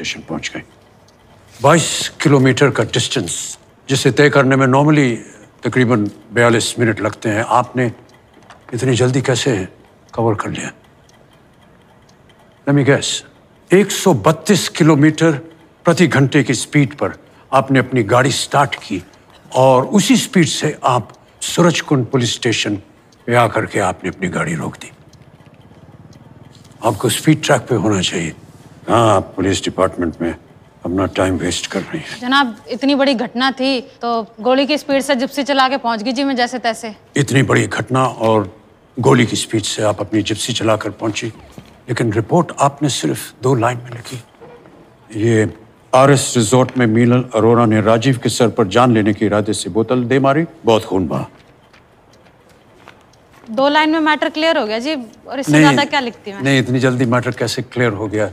station पहुंच गए 22 kilometre का डिस्टेंस जिसे तय करने में नॉर्मली तकरीबन 42 मिनट लगते हैं आपने इतनी जल्दी कैसे कवर कर लिया नमी गैस 132 किलोमीटर प्रति घंटे की स्पीड पर आपने अपनी गाड़ी स्टार्ट की और उसी स्पीड से आप सूरजकुंड पुलिस स्टेशन पे आकर के आपने अपनी गाड़ी रोक दी आपको स्पीड ट्रैक पे होना चाहिए हाँ आप पुलिस डिपार्टमेंट में अपना टाइम वेस्ट कर रही हैं जनाब इतनी बड़ी घटना थी तो गोली की स्पीड से जिप्सी चला के पहुंच गई जी मैं जैसे तैसे इतनी बड़ी घटना और गोली की स्पीड से आप अपनी जिप्सी चला कर पहुंची लेकिन रिपोर्ट आपने सिर्फ दो लाइन में लिखी ये आर एस रिजोर्ट में मिलन अरोरा ने राजीव के सर पर जान लेने के इरादे से बोतल दे मारी बहुत खून बहा दो लाइन में मैटर क्लियर हो गया जी और इससे ज्यादा क्या लिखती है नहीं इतनी जल्दी मैटर कैसे क्लियर हो गया